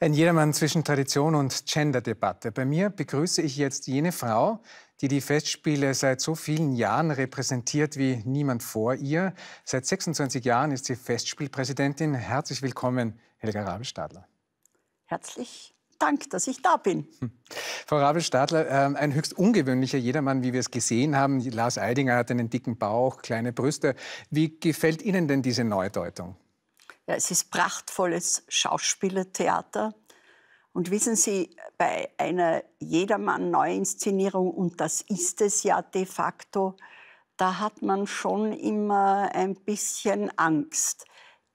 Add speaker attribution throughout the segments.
Speaker 1: Ein Jedermann zwischen Tradition und Gender-Debatte. Bei mir begrüße ich jetzt jene Frau, die die Festspiele seit so vielen Jahren repräsentiert wie niemand vor ihr. Seit 26 Jahren ist sie Festspielpräsidentin. Herzlich willkommen, Helga Rabelstadler.
Speaker 2: Herzlich Dank, dass ich da bin. Hm.
Speaker 1: Frau Rabelstadler, ähm, ein höchst ungewöhnlicher Jedermann, wie wir es gesehen haben. Lars Eidinger hat einen dicken Bauch, kleine Brüste. Wie gefällt Ihnen denn diese Neudeutung? Ja, es ist prachtvolles
Speaker 2: Schauspielertheater. Und wissen Sie, bei einer Jedermann-Neuinszenierung, und das ist es ja de facto, da hat man schon immer ein bisschen Angst.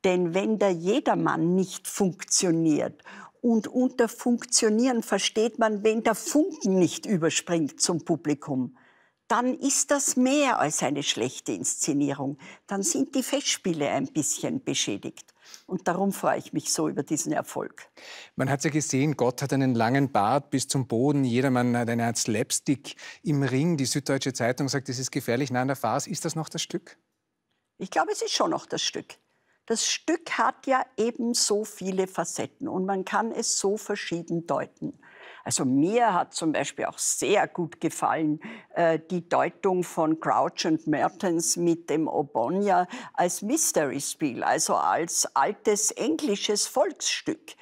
Speaker 2: Denn wenn der Jedermann nicht funktioniert, und unter Funktionieren versteht man, wenn der Funken nicht überspringt zum Publikum, dann ist das mehr als eine schlechte Inszenierung. Dann sind die Festspiele ein bisschen beschädigt. Und darum freue ich mich so über diesen Erfolg.
Speaker 1: Man hat ja gesehen, Gott hat einen langen Bart bis zum Boden, jedermann hat eine Art Slapstick im Ring. Die Süddeutsche Zeitung sagt, es ist gefährlich nah an der Farce. Ist das noch das Stück?
Speaker 2: Ich glaube, es ist schon noch das Stück. Das Stück hat ja eben so viele Facetten und man kann es so verschieden deuten. Also mir hat zum Beispiel auch sehr gut gefallen äh, die Deutung von Crouch und Mertens mit dem Obonia als Mystery-Spiel, also als altes englisches Volksstück.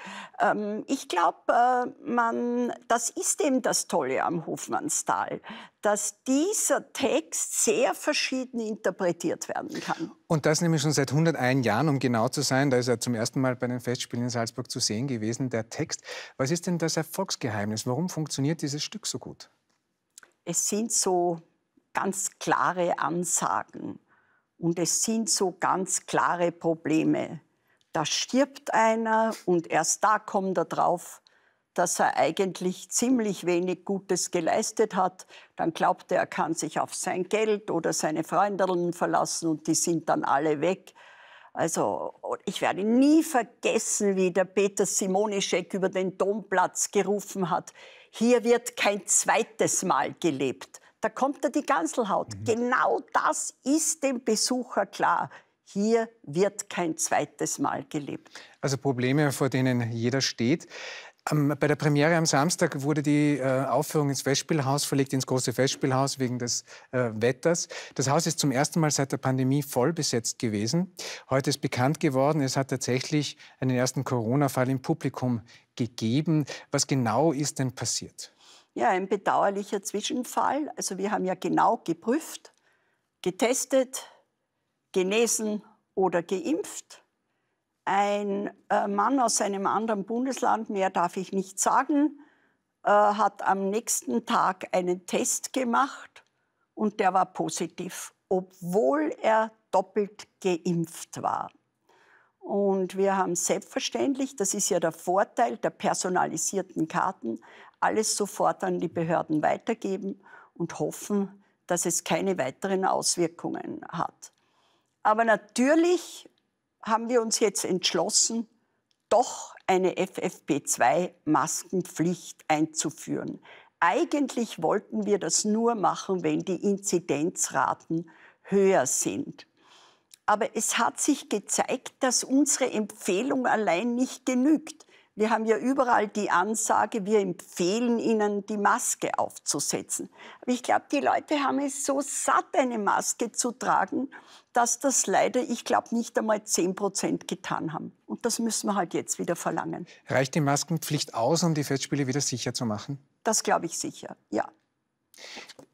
Speaker 2: Ähm, ich glaube, äh, man, das ist eben das Tolle am Hofmannsthal, dass dieser Text sehr verschieden interpretiert werden kann.
Speaker 1: Und das nämlich schon seit 101 Jahren, um genau zu sein. Da ist er zum ersten Mal bei den Festspielen in Salzburg zu sehen gewesen, der Text. Was ist denn das Erfolgsgeheimnis? Gefängnis. Warum funktioniert dieses Stück so gut?
Speaker 2: Es sind so ganz klare Ansagen und es sind so ganz klare Probleme. Da stirbt einer und erst da kommt er drauf, dass er eigentlich ziemlich wenig Gutes geleistet hat. Dann glaubt er, er kann sich auf sein Geld oder seine Freundinnen verlassen und die sind dann alle weg. Also ich werde nie vergessen, wie der Peter Simonischek über den Domplatz gerufen hat. Hier wird kein zweites Mal gelebt. Da kommt er die Ganselhaut. Mhm. Genau das ist dem Besucher klar. Hier wird kein zweites Mal gelebt.
Speaker 1: Also Probleme, vor denen jeder steht. Bei der Premiere am Samstag wurde die äh, Aufführung ins Festspielhaus verlegt, ins große Festspielhaus wegen des äh, Wetters. Das Haus ist zum ersten Mal seit der Pandemie voll besetzt gewesen. Heute ist bekannt geworden, es hat tatsächlich einen ersten Corona-Fall im Publikum gegeben. Was genau ist denn passiert?
Speaker 2: Ja, ein bedauerlicher Zwischenfall. Also wir haben ja genau geprüft, getestet, genesen oder geimpft. Ein äh, Mann aus einem anderen Bundesland, mehr darf ich nicht sagen, äh, hat am nächsten Tag einen Test gemacht und der war positiv, obwohl er doppelt geimpft war. Und wir haben selbstverständlich, das ist ja der Vorteil der personalisierten Karten, alles sofort an die Behörden weitergeben und hoffen, dass es keine weiteren Auswirkungen hat. Aber natürlich haben wir uns jetzt entschlossen, doch eine FFP2-Maskenpflicht einzuführen. Eigentlich wollten wir das nur machen, wenn die Inzidenzraten höher sind. Aber es hat sich gezeigt, dass unsere Empfehlung allein nicht genügt. Wir haben ja überall die Ansage, wir empfehlen Ihnen, die Maske aufzusetzen. Aber ich glaube, die Leute haben es so satt, eine Maske zu tragen, dass das leider, ich glaube, nicht einmal 10 Prozent getan haben. Und das müssen wir halt jetzt wieder verlangen.
Speaker 1: Reicht die Maskenpflicht aus, um die Festspiele wieder sicher zu machen?
Speaker 2: Das glaube ich sicher,
Speaker 1: ja.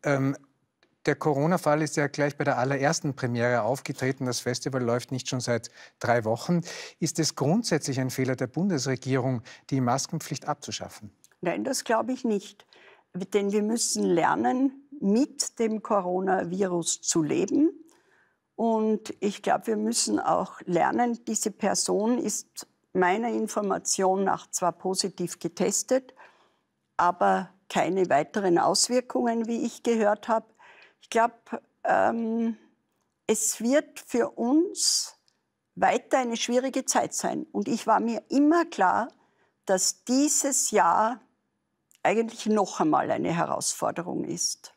Speaker 1: Ähm, der Corona-Fall ist ja gleich bei der allerersten Premiere aufgetreten. Das Festival läuft nicht schon seit drei Wochen. Ist es grundsätzlich ein Fehler der Bundesregierung, die Maskenpflicht abzuschaffen?
Speaker 2: Nein, das glaube ich nicht. Denn wir müssen lernen, mit dem Coronavirus zu leben. Und ich glaube, wir müssen auch lernen, diese Person ist meiner Information nach zwar positiv getestet, aber keine weiteren Auswirkungen, wie ich gehört habe. Ich glaube, ähm, es wird für uns weiter eine schwierige Zeit sein. Und ich war mir immer klar, dass dieses Jahr eigentlich noch einmal eine Herausforderung
Speaker 1: ist.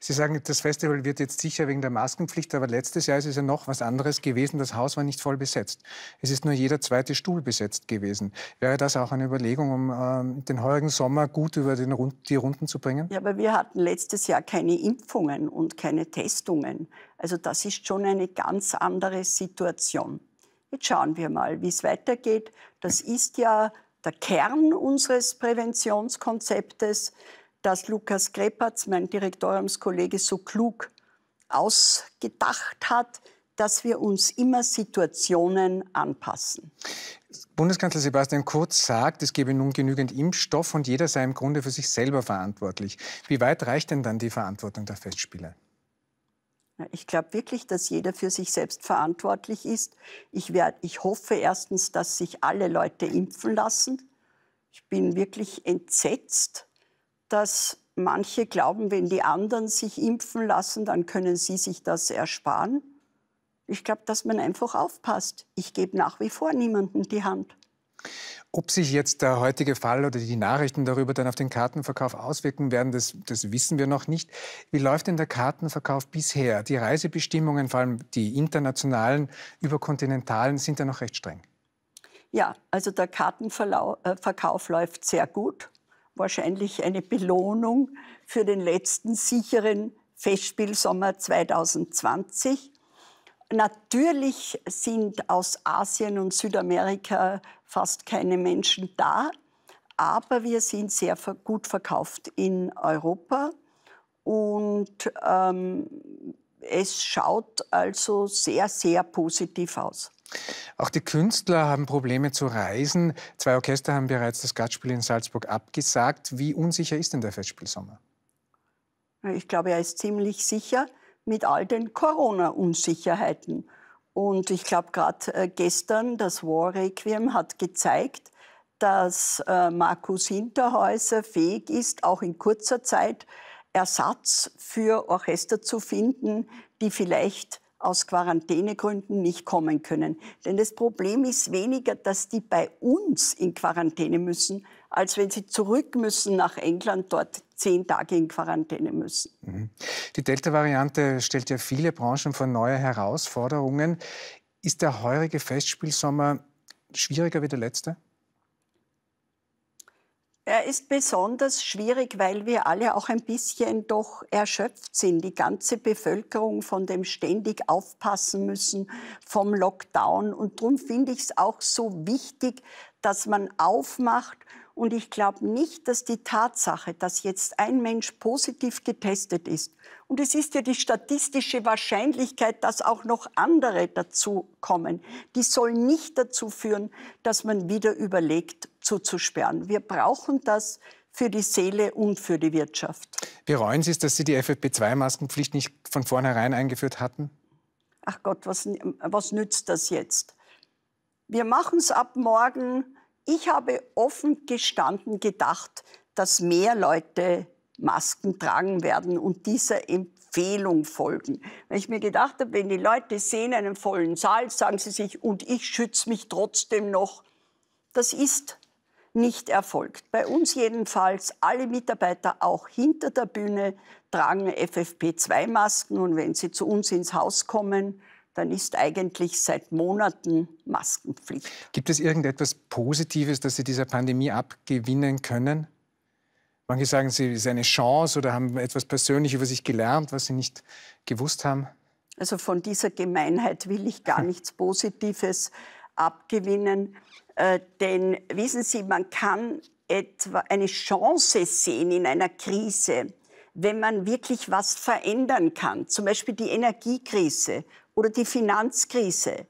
Speaker 1: Sie sagen, das Festival wird jetzt sicher wegen der Maskenpflicht, aber letztes Jahr ist es ja noch was anderes gewesen. Das Haus war nicht voll besetzt. Es ist nur jeder zweite Stuhl besetzt gewesen. Wäre das auch eine Überlegung, um äh, den heurigen Sommer gut über Rund die Runden zu bringen?
Speaker 2: Ja, aber wir hatten letztes Jahr keine Impfungen und keine Testungen. Also das ist schon eine ganz andere Situation. Jetzt schauen wir mal, wie es weitergeht. Das ist ja der Kern unseres Präventionskonzeptes das Lukas Krepatz, mein Direktoriumskollege, so klug ausgedacht hat, dass wir uns immer Situationen anpassen.
Speaker 1: Bundeskanzler Sebastian Kurz sagt, es gebe nun genügend Impfstoff und jeder sei im Grunde für sich selber verantwortlich. Wie weit reicht denn dann die Verantwortung der Festspiele?
Speaker 2: Ich glaube wirklich, dass jeder für sich selbst verantwortlich ist. Ich, werd, ich hoffe erstens, dass sich alle Leute impfen lassen. Ich bin wirklich entsetzt, dass manche glauben, wenn die anderen sich impfen lassen, dann können sie sich das ersparen. Ich glaube, dass man einfach aufpasst. Ich gebe nach wie vor niemandem die Hand.
Speaker 1: Ob sich jetzt der heutige Fall oder die Nachrichten darüber dann auf den Kartenverkauf auswirken werden, das, das, wissen wir noch nicht. Wie läuft denn der Kartenverkauf bisher? Die Reisebestimmungen, vor allem die internationalen, überkontinentalen, sind ja noch recht streng.
Speaker 2: Ja, also der Kartenverkauf äh, läuft sehr gut wahrscheinlich eine Belohnung für den letzten sicheren Festspielsommer 2020. Natürlich sind aus Asien und Südamerika fast keine Menschen da, aber wir sind sehr gut verkauft in Europa und ähm, es schaut also sehr, sehr positiv aus.
Speaker 1: Auch die Künstler haben Probleme zu reisen. Zwei Orchester haben bereits das Gastspiel in Salzburg abgesagt. Wie unsicher ist denn der Festspielsommer?
Speaker 2: Ich glaube, er ist ziemlich sicher mit all den Corona-Unsicherheiten. Und ich glaube, gerade äh, gestern, das War Requiem hat gezeigt, dass äh, Markus Hinterhäuser fähig ist, auch in kurzer Zeit Ersatz für Orchester zu finden, die vielleicht aus Quarantänegründen nicht kommen können. Denn das Problem ist weniger, dass die bei uns in Quarantäne müssen, als wenn sie zurück müssen nach England, dort zehn Tage in Quarantäne
Speaker 1: müssen. Mhm. Die Delta-Variante stellt ja viele Branchen vor neue Herausforderungen. Ist der heurige Festspielsommer schwieriger wie der letzte?
Speaker 2: Er ist besonders schwierig, weil wir alle auch ein bisschen doch erschöpft sind. Die ganze Bevölkerung von dem ständig aufpassen müssen, vom Lockdown. Und darum finde ich es auch so wichtig, dass man aufmacht und ich glaube nicht, dass die Tatsache, dass jetzt ein Mensch positiv getestet ist, und es ist ja die statistische Wahrscheinlichkeit, dass auch noch andere dazu kommen, die soll nicht dazu führen, dass man wieder überlegt, zuzusperren. Wir brauchen das für die Seele und für die Wirtschaft.
Speaker 1: Bereuen Sie es, dass Sie die FFP2-Maskenpflicht nicht von vornherein eingeführt hatten?
Speaker 2: Ach Gott, was, was nützt das jetzt? Wir machen es ab morgen ich habe offen gestanden gedacht, dass mehr Leute Masken tragen werden und dieser Empfehlung folgen. Weil ich mir gedacht habe, wenn die Leute sehen einen vollen Saal, sagen sie sich, und ich schütze mich trotzdem noch. Das ist nicht erfolgt. Bei uns jedenfalls, alle Mitarbeiter auch hinter der Bühne tragen FFP2-Masken und wenn sie zu uns ins Haus kommen, dann ist eigentlich seit Monaten Maskenpflicht.
Speaker 1: Gibt es irgendetwas Positives, das Sie dieser Pandemie abgewinnen können? Manche sagen, sie ist eine Chance oder haben etwas persönlich über sich gelernt, was sie nicht gewusst haben.
Speaker 2: Also von dieser Gemeinheit will ich gar nichts Positives abgewinnen. Äh, denn wissen Sie, man kann etwa eine Chance sehen in einer Krise, wenn man wirklich was verändern kann. Zum Beispiel die Energiekrise oder die Finanzkrise,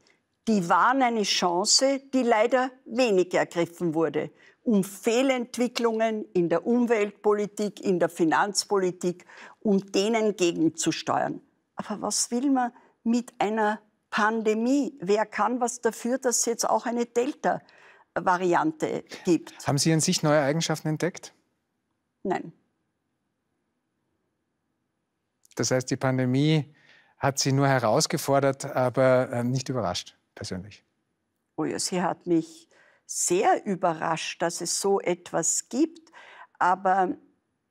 Speaker 2: die waren eine Chance, die leider wenig ergriffen wurde, um Fehlentwicklungen in der Umweltpolitik, in der Finanzpolitik, um denen gegenzusteuern. Aber was will man mit einer Pandemie? Wer kann was dafür, dass es jetzt auch eine Delta-Variante gibt?
Speaker 1: Haben Sie in sich neue Eigenschaften entdeckt? Nein. Das heißt, die Pandemie hat Sie nur herausgefordert, aber äh, nicht überrascht, persönlich.
Speaker 2: Oh ja, sie hat mich sehr überrascht, dass es so etwas gibt. Aber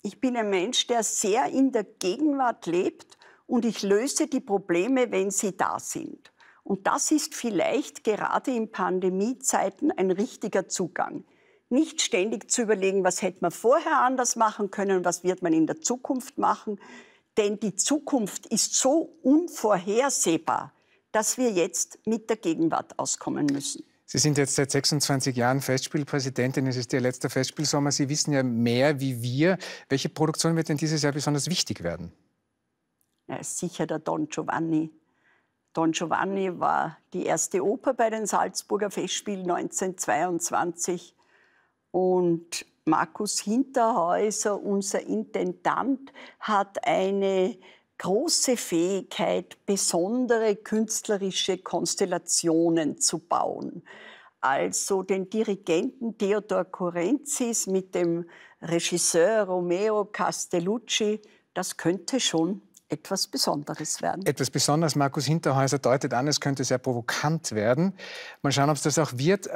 Speaker 2: ich bin ein Mensch, der sehr in der Gegenwart lebt und ich löse die Probleme, wenn sie da sind. Und das ist vielleicht gerade in Pandemiezeiten ein richtiger Zugang. Nicht ständig zu überlegen, was hätte man vorher anders machen können, was wird man in der Zukunft machen, denn die Zukunft ist so unvorhersehbar, dass wir jetzt mit der Gegenwart auskommen müssen.
Speaker 1: Sie sind jetzt seit 26 Jahren Festspielpräsidentin. Es ist Ihr letzter Festspielsommer. Sie wissen ja mehr wie wir. Welche Produktion wird denn dieses Jahr besonders wichtig werden?
Speaker 2: Ja, sicher der Don Giovanni. Don Giovanni war die erste Oper bei den Salzburger Festspielen 1922 und Markus Hinterhäuser, unser Intendant, hat eine große Fähigkeit, besondere künstlerische Konstellationen zu bauen. Also den Dirigenten Theodor Corenzis mit dem Regisseur Romeo Castellucci, das könnte schon etwas Besonderes werden.
Speaker 1: Etwas Besonderes. Markus Hinterhäuser deutet an, es könnte sehr provokant werden. Mal schauen, ob es das auch wird.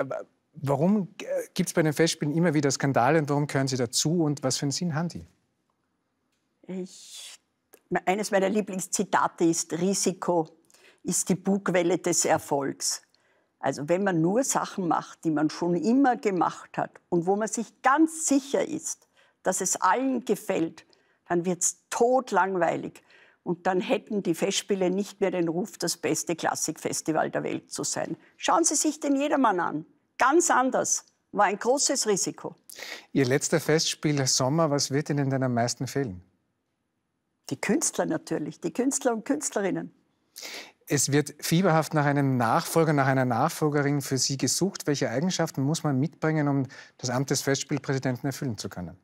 Speaker 1: Warum äh, gibt es bei den Festspielen immer wieder Skandale und warum gehören Sie dazu und was für einen Sinn haben die?
Speaker 2: Ich, eines meiner Lieblingszitate ist, Risiko ist die Bugwelle des Erfolgs. Also wenn man nur Sachen macht, die man schon immer gemacht hat und wo man sich ganz sicher ist, dass es allen gefällt, dann wird es todlangweilig. Und dann hätten die Festspiele nicht mehr den Ruf, das beste Klassikfestival der Welt zu sein. Schauen Sie sich den Jedermann an ganz anders. War ein großes
Speaker 1: Risiko. Ihr letzter Festspiel Sommer, was wird Ihnen denn am meisten fehlen? Die Künstler natürlich, die Künstler und Künstlerinnen. Es wird fieberhaft nach einem Nachfolger, nach einer Nachfolgerin für Sie gesucht. Welche Eigenschaften muss man mitbringen, um das Amt des Festspielpräsidenten erfüllen zu können?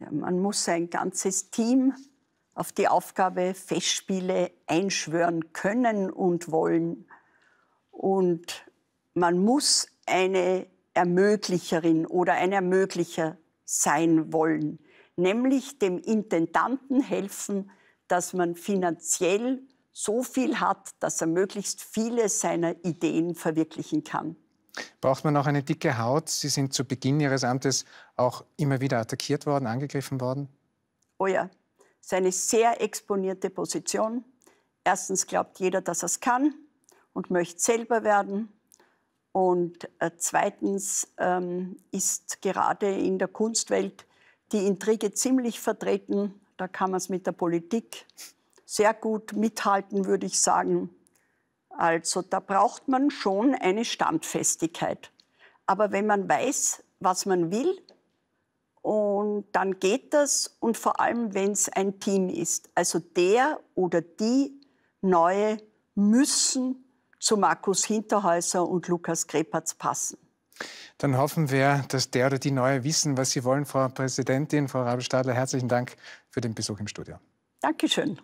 Speaker 2: Ja, man muss sein ganzes Team auf die Aufgabe Festspiele einschwören können und wollen. Und man muss eine Ermöglicherin oder ein Ermöglicher sein wollen, nämlich dem Intendanten helfen, dass man finanziell so viel hat, dass er möglichst viele seiner Ideen verwirklichen kann.
Speaker 1: Braucht man auch eine dicke Haut? Sie sind zu Beginn Ihres Amtes auch immer wieder attackiert worden, angegriffen worden?
Speaker 2: Oh ja, es ist eine sehr exponierte Position. Erstens glaubt jeder, dass er es kann und möchte selber werden. Und äh, zweitens ähm, ist gerade in der Kunstwelt die Intrige ziemlich vertreten. Da kann man es mit der Politik sehr gut mithalten, würde ich sagen. Also da braucht man schon eine Standfestigkeit. Aber wenn man weiß, was man will, und dann geht das und vor allem, wenn es ein Team ist. Also der oder die Neue müssen zu Markus Hinterhäuser und Lukas Krepatz passen.
Speaker 1: Dann hoffen wir, dass der oder die Neue wissen, was sie wollen. Frau Präsidentin, Frau Rabelstadler, herzlichen Dank für den Besuch im Studio.
Speaker 2: Dankeschön.